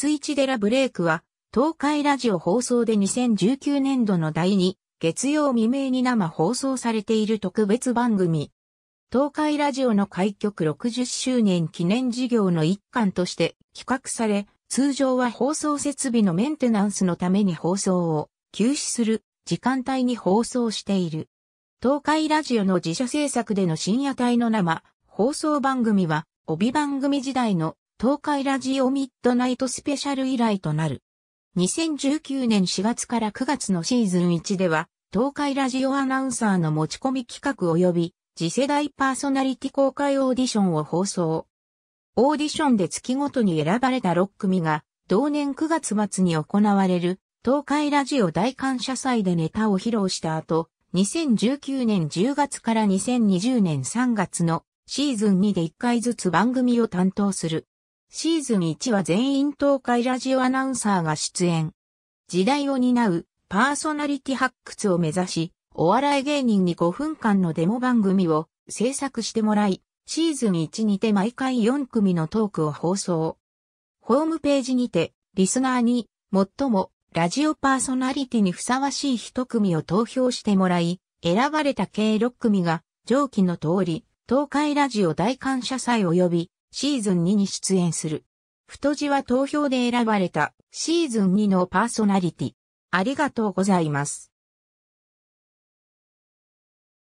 チ市寺ブレイクは、東海ラジオ放送で2019年度の第2、月曜未明に生放送されている特別番組。東海ラジオの開局60周年記念事業の一環として企画され、通常は放送設備のメンテナンスのために放送を休止する時間帯に放送している。東海ラジオの自社制作での深夜帯の生放送番組は、帯番組時代の東海ラジオミッドナイトスペシャル以来となる。2019年4月から9月のシーズン1では、東海ラジオアナウンサーの持ち込み企画及び、次世代パーソナリティ公開オーディションを放送。オーディションで月ごとに選ばれた6組が、同年9月末に行われる、東海ラジオ大感謝祭でネタを披露した後、2019年10月から2020年3月のシーズン2で1回ずつ番組を担当する。シーズン1は全員東海ラジオアナウンサーが出演。時代を担うパーソナリティ発掘を目指し、お笑い芸人に5分間のデモ番組を制作してもらい、シーズン1にて毎回4組のトークを放送。ホームページにて、リスナーに、最も、ラジオパーソナリティにふさわしい1組を投票してもらい、選ばれた計6組が、上記の通り、東海ラジオ大感謝祭及び、シーズン2に出演する。太字は投票で選ばれたシーズン2のパーソナリティ。ありがとうございます。